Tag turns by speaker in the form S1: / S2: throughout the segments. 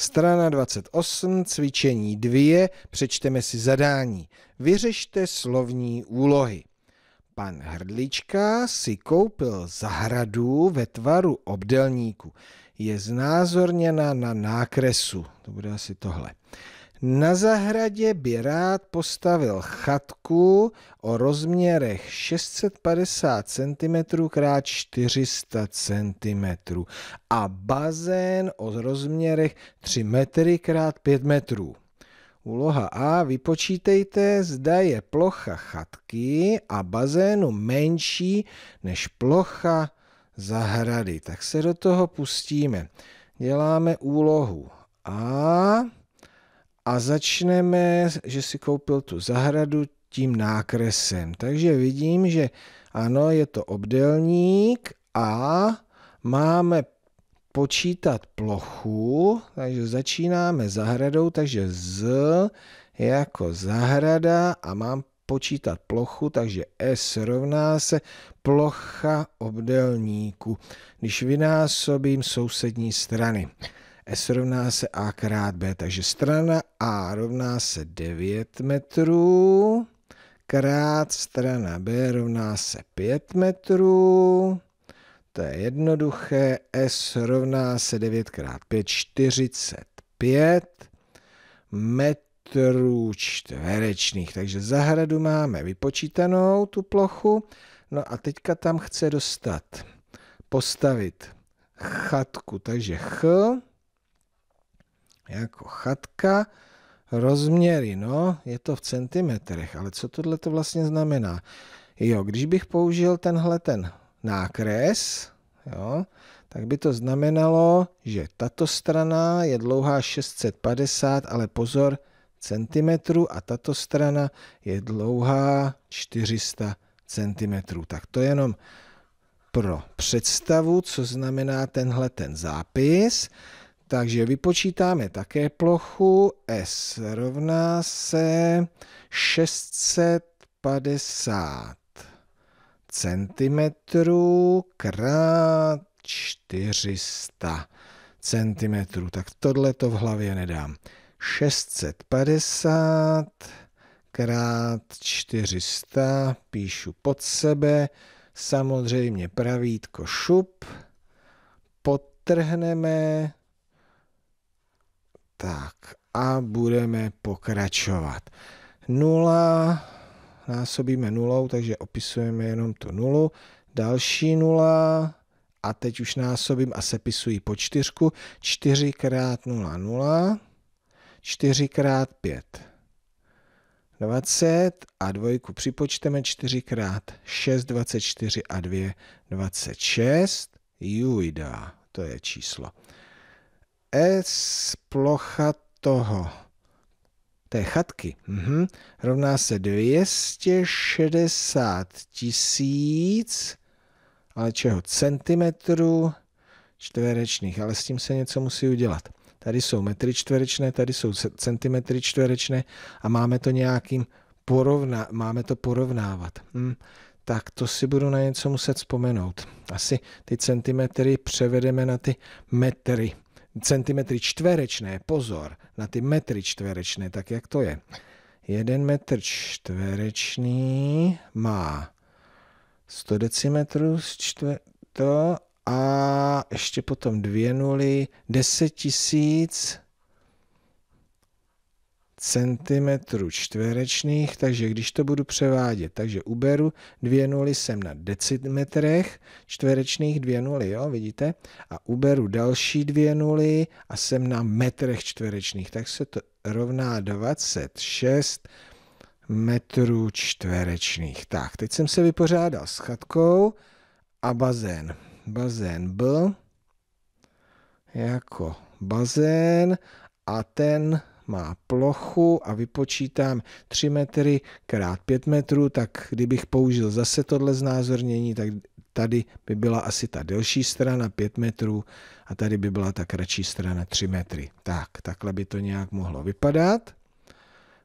S1: Strana 28, cvičení 2, přečteme si zadání. Vyřešte slovní úlohy. Pan Hrdlička si koupil zahradu ve tvaru obdelníku. Je znázorněna na nákresu. To bude asi tohle. Na zahradě by rád postavil chatku o rozměrech 650 cm x 400 cm a bazén o rozměrech 3 metry x 5 metrů. Úloha A. Vypočítejte, zda je plocha chatky a bazénu menší než plocha zahrady. Tak se do toho pustíme. Děláme úlohu A a začneme, že si koupil tu zahradu tím nákresem. Takže vidím, že ano, je to obdelník a máme počítat plochu, takže začínáme zahradou, takže z jako zahrada a mám počítat plochu, takže S rovná se plocha obdelníku, když vynásobím sousední strany. S rovná se A krát B, takže strana A rovná se 9 metrů, krát strana B rovná se 5 metrů. To je jednoduché. S rovná se 9 krát 5, 45 metrů čtverečných. Takže zahradu máme vypočítanou, tu plochu. No a teďka tam chce dostat, postavit chatku. Takže ch jako chatka, rozměry, no, je to v centimetrech, ale co tohle to vlastně znamená? Jo, když bych použil tenhle ten nákres, jo, tak by to znamenalo, že tato strana je dlouhá 650, ale pozor, centimetrů a tato strana je dlouhá 400 centimetrů. Tak to jenom pro představu, co znamená tenhle ten zápis. Takže vypočítáme také plochu. S rovná se 650 cm krát 400 cm. Tak tohle to v hlavě nedám. 650 krát 400 píšu pod sebe, samozřejmě pravítko šup, potrhneme tak a budeme pokračovat. Nula násobíme nulou, takže opisujeme jenom tu nulu. Další nula a teď už násobím a sepisuji po čtyřku. 4 krát 0, 0. 4 krát 5, 20 a dvojku připočteme 4 krát 6, 24 a 2, 26. Jujda, to je číslo. S plocha toho, té chatky, -hmm. rovná se 260 tisíc, ale čeho? Centimetrů čtverečných, ale s tím se něco musí udělat. Tady jsou metry čtverečné, tady jsou centimetry čtverečné a máme to nějakým porovna, máme to porovnávat. Hm. Tak to si budu na něco muset vzpomenout. Asi ty centimetry převedeme na ty metry centimetry čtverečné, pozor, na ty metry čtverečné, tak jak to je. Jeden metr čtverečný má 100 decimetrů z to a ještě potom dvě nuly, 10 tisíc centimetrů čtverečných, takže když to budu převádět, takže uberu dvě nuly sem na decimetrech čtverečných dvě nuly, jo, vidíte? A uberu další dvě nuly a sem na metrech čtverečných, tak se to rovná 26 metrů čtverečných. Tak, teď jsem se vypořádal s chatkou a bazén. Bazén byl jako bazén a ten má plochu a vypočítám 3 metry krát 5 metrů, tak kdybych použil zase tohle znázornění, tak tady by byla asi ta delší strana 5 metrů a tady by byla ta kratší strana 3 metry. Tak, takhle by to nějak mohlo vypadat.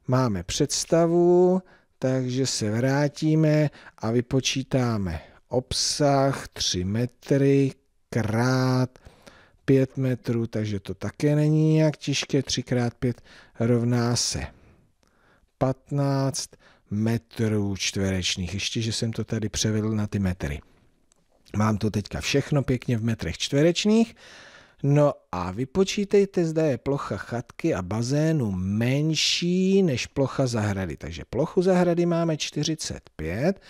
S1: Máme představu, takže se vrátíme a vypočítáme obsah 3 metry krát 5 metrů, takže to také není nějak těžké. 3 x 5 rovná se 15 metrů čtverečných. Ještě, že jsem to tady převedl na ty metry. Mám to teďka všechno pěkně v metrech čtverečných. No a vypočítejte, zda je plocha chatky a bazénu menší než plocha zahrady. Takže plochu zahrady máme 45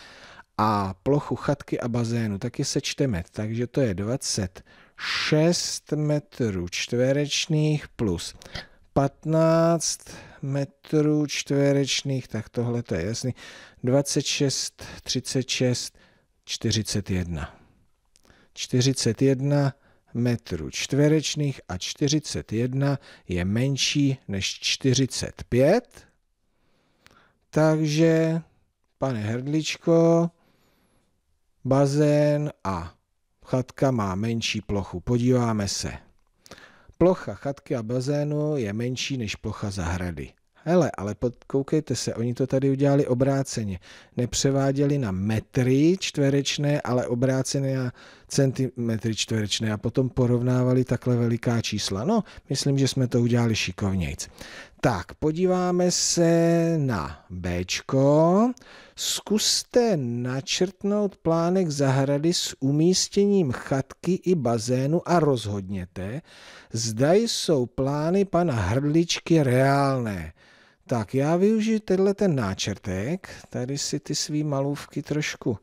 S1: a plochu chatky a bazénu taky sečteme, takže to je 20 6 metrů čtverečných plus 15 metrů čtverečných, tak tohle to je jasný, 26, 36, 41. 41 metrů čtverečných a 41 je menší než 45. Takže, pane Herdličko, bazén a Chatka má menší plochu. Podíváme se. Plocha chatky a bazénu je menší než plocha zahrady. Hele, ale podkoukejte se, oni to tady udělali obráceně. Nepřeváděli na metry čtverečné, ale obráceně na centimetry čtverečné a potom porovnávali takhle veliká čísla. No, myslím, že jsme to udělali šikovnějc. Tak, podíváme se na B. Zkuste načrtnout plánek zahrady s umístěním chatky i bazénu a rozhodněte, zda jsou plány pana Hrdličky reálné. Tak já využiju tenhle ten náčrtek, tady si ty svý malůvky trošku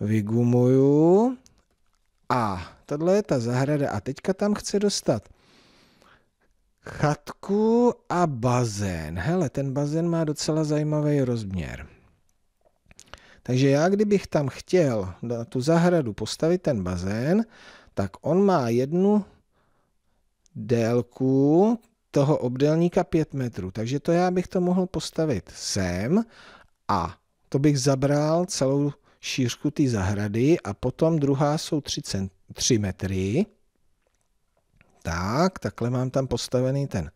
S1: vygumuju. A tohle je ta zahrada a teďka tam chce dostat Chatku a bazén. Hele, ten bazén má docela zajímavý rozměr. Takže já, kdybych tam chtěl na tu zahradu postavit ten bazén, tak on má jednu délku toho obdélníka 5 metrů. Takže to já bych to mohl postavit sem a to bych zabral celou šířku té zahrady a potom druhá jsou 3, 3 metry tak, takhle mám tam postavený ten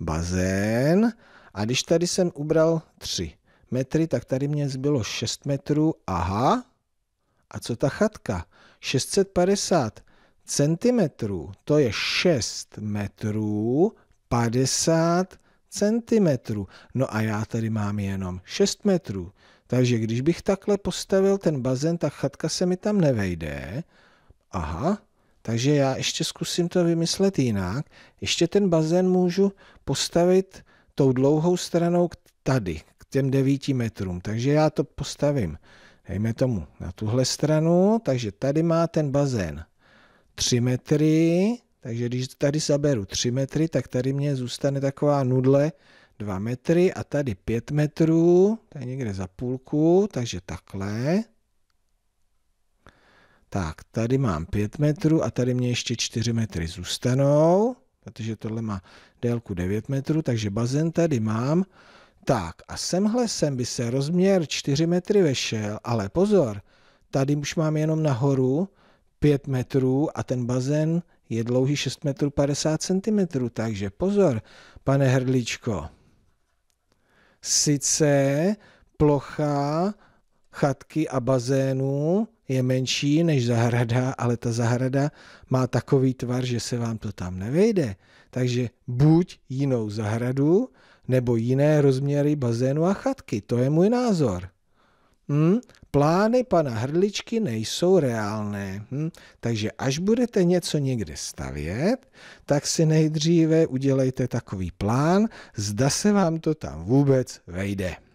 S1: bazén a když tady jsem ubral 3 metry, tak tady mě zbylo 6 metrů, aha, a co ta chatka? 650 centimetrů, to je 6 metrů 50 centimetrů. No a já tady mám jenom 6 metrů. Takže když bych takhle postavil ten bazén, tak chatka se mi tam nevejde. Aha, takže já ještě zkusím to vymyslet jinak. Ještě ten bazén můžu postavit tou dlouhou stranou tady, k těm 9 metrům. Takže já to postavím, dejme tomu, na tuhle stranu. Takže tady má ten bazén 3 metry. Takže když tady zaberu 3 metry, tak tady mě zůstane taková nudle 2 metry a tady 5 metrů, tady někde za půlku, takže takhle. Tak, tady mám 5 metrů a tady mě ještě 4 metry zůstanou, protože tohle má délku 9 metrů, takže bazén tady mám. Tak a semhle sem by se rozměr 4 metry vešel, ale pozor, tady už mám jenom nahoru 5 metrů a ten bazén je dlouhý 6 metrů 50 cm, takže pozor, pane Hrdličko. Sice plocha chatky a bazénu je menší než zahrada, ale ta zahrada má takový tvar, že se vám to tam nevejde. Takže buď jinou zahradu, nebo jiné rozměry bazénu a chatky. To je můj názor. Hm? Plány pana Hrdličky nejsou reálné. Hm? Takže až budete něco někde stavět, tak si nejdříve udělejte takový plán, zda se vám to tam vůbec vejde.